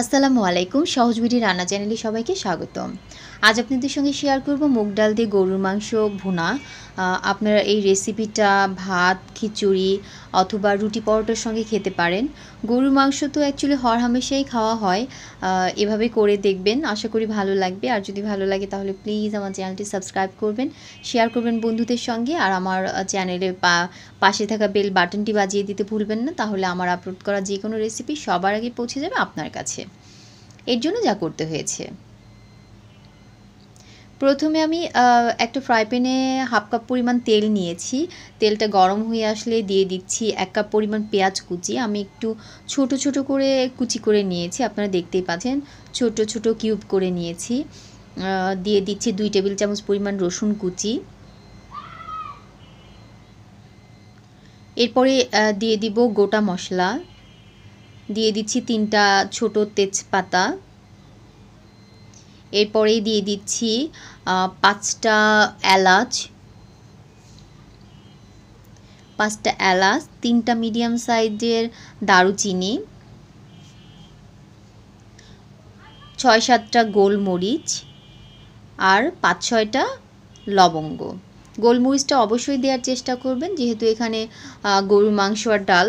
আসসালামু আলাইকুম সহজবিডি রান্না চ্যানেলে সবাইকে স্বাগতম আজ আপনাদের সঙ্গে শেয়ার করব মুগ ডাল দিয়ে গরুর মাংস ভুনা আপনারা এই রেসিপিটা ভাত খিচুড়ি অথবা রুটি পরোটার সঙ্গে খেতে পারেন গরুর মাংস তো অ্যাকচুয়ালি হর হামেশাই খাওয়া হয় এভাবে করে দেখবেন আশা করি ভালো লাগবে আর যদি ভালো লাগে তাহলে প্লিজ আমার চ্যানেলটি সাবস্ক্রাইব করবেন শেয়ার করবেন বন্ধুদের সঙ্গে আর আমার চ্যানেলে পাশে থাকা বেল বাটনটি বাজিয়ে দিতে ভুলবেন না তাহলে আমার আপলোড করা যে কোনো রেসিপি সবার আগে পৌঁছে যাবে আপনার কাছে এর জন্য যা করতে হয়েছে প্রথমে আমি একটা ফ্রাই প্যানে হাফ কাপ পরিমাণ তেল নিয়েছি তেলটা গরম হয়ে আসলে দিয়ে দিচ্ছি এক কাপ পরিমাণ পেঁয়াজ কুচি আমি একটু ছোট ছোট করে কুচি করে নিয়েছি আপনারা দেখতেই পাচ্ছেন ছোট ছোট কিউব করে নিয়েছি দিয়ে দিচ্ছি দুই টেবিল চামচ পরিমাণ রসুন কুচি এরপরে দিয়ে দিব গোটা মশলা দিয়ে দিচ্ছি তিনটা ছোট তেজপাতা এরপরেই দিয়ে দিচ্ছি পাঁচটা এলাচ পাঁচটা এলাচ তিনটা মিডিয়াম সাইজের দারুচিনি ছয় সাতটা গোলমরিচ আর পাঁচ ছয়টা লবঙ্গ গোলমরিচটা অবশ্যই দেওয়ার চেষ্টা করবেন যেহেতু এখানে গরুর মাংস আর ডাল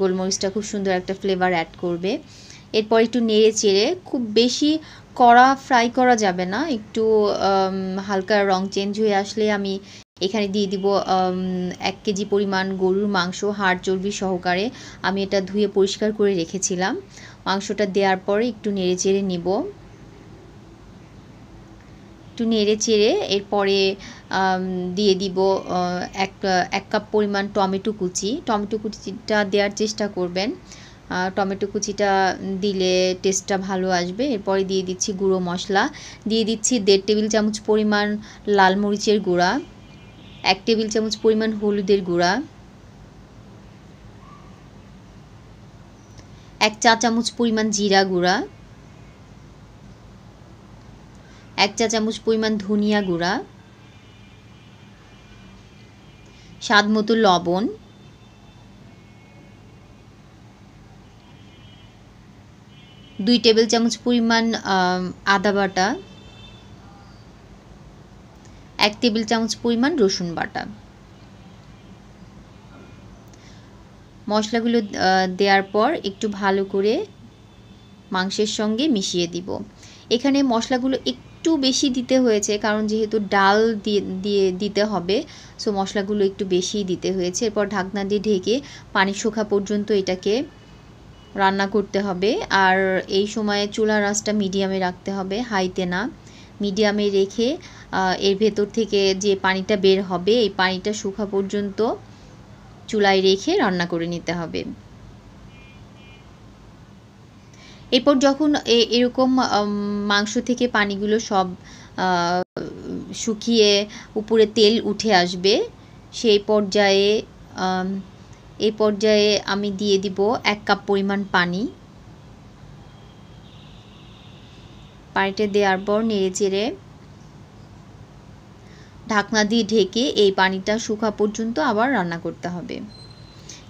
গোলমরিচটা খুব সুন্দর একটা ফ্লেভার অ্যাড করবে এরপর একটু নেড়ে চেড়ে খুব বেশি কড়া ফ্রাই করা যাবে না একটু হালকা রং চেঞ্জ হয়ে আসলে আমি এখানে দিয়ে দিব এক কেজি পরিমাণ গরুর মাংস হাড় চর্বি সহকারে আমি এটা ধুয়ে পরিষ্কার করে রেখেছিলাম মাংসটা দেওয়ার পরে একটু নেড়ে চেড়ে নিব একটু নেড়ে চেড়ে এরপরে দিয়ে দিব এক এক কাপ পরিমাণ টমেটো কুচি টমেটো কুচিটা দেওয়ার চেষ্টা করবেন টমেটো কুচিটা দিলে টেস্টটা ভালো আসবে এরপরে দিয়ে দিচ্ছি গুঁড়ো মশলা দিয়ে দিচ্ছি দেড় টেবিল চামচ পরিমাণ লাল মরিচের গুঁড়া এক টেবিল চামচ পরিমাণ হলুদের গুঁড়া এক চা চামচ পরিমাণ জিরা গুঁড়া এক চা চামচ পরিমাণ ধনিয়া গুঁড়া স্বাদ মতো লবণ দুই টেবিল চামচ পরিমাণ আদা বাটা এক টেবিল চামচ পরিমাণ রসুন বাটা মশলাগুলো দেওয়ার পর একটু ভালো করে মাংসের সঙ্গে মিশিয়ে দিব এখানে মশলাগুলো একটু বেশি দিতে হয়েছে কারণ যেহেতু ডাল দিয়ে দিতে হবে সো মশলাগুলো একটু বেশি দিতে হয়েছে এরপর ঢাকনা দিয়ে ঢেকে পানি শুকা পর্যন্ত এটাকে রান্না করতে হবে আর এই সময়ে চুলার রাসটা মিডিয়ামে রাখতে হবে হাইতে না মিডিয়ামে রেখে এর ভেতর থেকে যে পানিটা বের হবে এই পানিটা শুকা পর্যন্ত চুলায় রেখে রান্না করে নিতে হবে এরপর যখন এরকম মাংস থেকে পানিগুলো সব শুকিয়ে উপরে তেল উঠে আসবে সেই পর্যায়ে এই পর্যায়ে আমি দিয়ে দিব এক কাপ পরিমাণ পানি পানিটা দেওয়ার পর নেড়ে চেড়ে ঢাকনা দিয়ে ঢেকে এই পানিটা শুকা পর্যন্ত আবার রান্না করতে হবে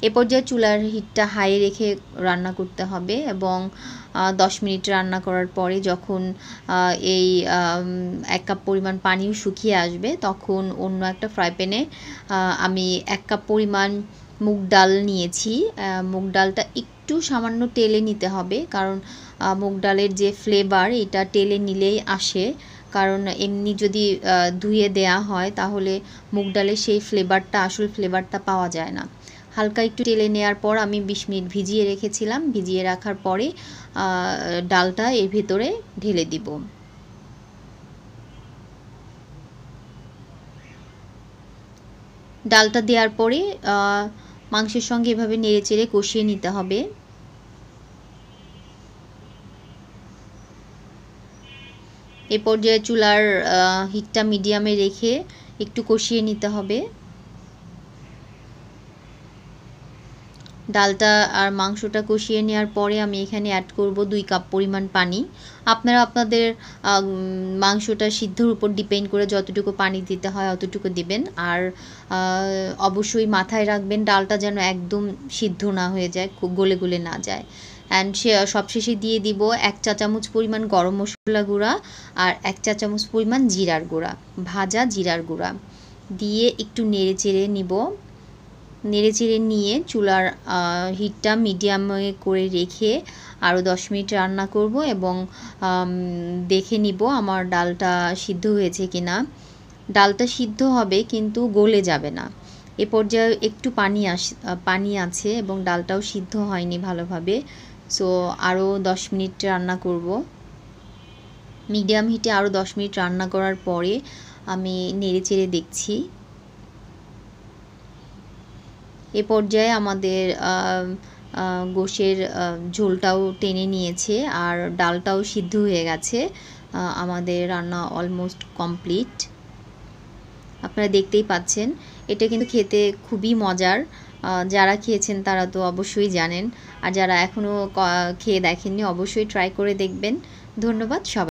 এ পর্যায়ে চুলার হিটটা হাই রেখে রান্না করতে হবে এবং দশ মিনিট রান্না করার পরে যখন এই এক কাপ পরিমাণ পানিও শুকিয়ে আসবে তখন অন্য একটা ফ্রাই প্যানে আমি এক কাপ পরিমাণ মুগ ডাল নিয়েছি মুগ ডালটা একটু সামান্য টেলে নিতে হবে কারণ মুগ ডালের যে ফ্লেভার এটা টেলে নিলেই আসে কারণ এমনি যদি ধুয়ে দেয়া হয় তাহলে মুগ ডালের সেই ফ্লেভারটা আসল ফ্লেভারটা পাওয়া যায় না হালকা একটু টেলে নেয়ার পর আমি বিশ মিনিট ভিজিয়ে রেখেছিলাম ভিজিয়ে রাখার পরে ডালটা এর ভেতরে ঢেলে দিব ডালটা দেওয়ার পরে মাংসের সঙ্গে এভাবে নেড়ে চেড়ে কষিয়ে নিতে হবে এ পর্যায়ে চুলার হিটটা মিডিয়ামে রেখে একটু কষিয়ে নিতে হবে ডালটা আর মাংসটা কষিয়ে নেওয়ার পরে আমি এখানে অ্যাড করব দুই কাপ পরিমাণ পানি আপনারা আপনাদের মাংসটা সিদ্ধর উপর ডিপেন্ড করে যতটুকু পানি দিতে হয় অতটুকু দিবেন আর অবশ্যই মাথায় রাখবেন ডালটা যেন একদম সিদ্ধ না হয়ে যায় খুব গলে গলে না যায় অ্যান্ড সে সবশেষে দিয়ে দিব এক চা চামচ পরিমাণ গরম মশলা গুঁড়া আর এক চা চামচ পরিমাণ জিরার গুঁড়া ভাজা জিরার গুঁড়া দিয়ে একটু নেড়ে চেড়ে নিব নেড়ে চেড়ে নিয়ে চুলার হিটটা মিডিয়ামে করে রেখে আরও দশ মিনিট রান্না করব এবং দেখে নিব আমার ডালটা সিদ্ধ হয়েছে কি না ডালটা সিদ্ধ হবে কিন্তু গলে যাবে না এ পর্যায়ে একটু পানি আস পানি আছে এবং ডালটাও সিদ্ধ হয়নি ভালোভাবে সো আরও দশ মিনিট রান্না করব মিডিয়াম হিটে আরও দশ মিনিট রান্না করার পরে আমি নেড়ে চেড়ে দেখছি এ পর্যায়ে আমাদের গোশের ঝোলটাও টেনে নিয়েছে আর ডালটাও সিদ্ধ হয়ে গেছে আমাদের রান্না অলমোস্ট কমপ্লিট আপনারা দেখতেই পাচ্ছেন এটা কিন্তু খেতে খুবই মজার যারা খেয়েছেন তারা তো অবশ্যই জানেন আর যারা এখনও খেয়ে দেখেননি অবশ্যই ট্রাই করে দেখবেন ধন্যবাদ সবাই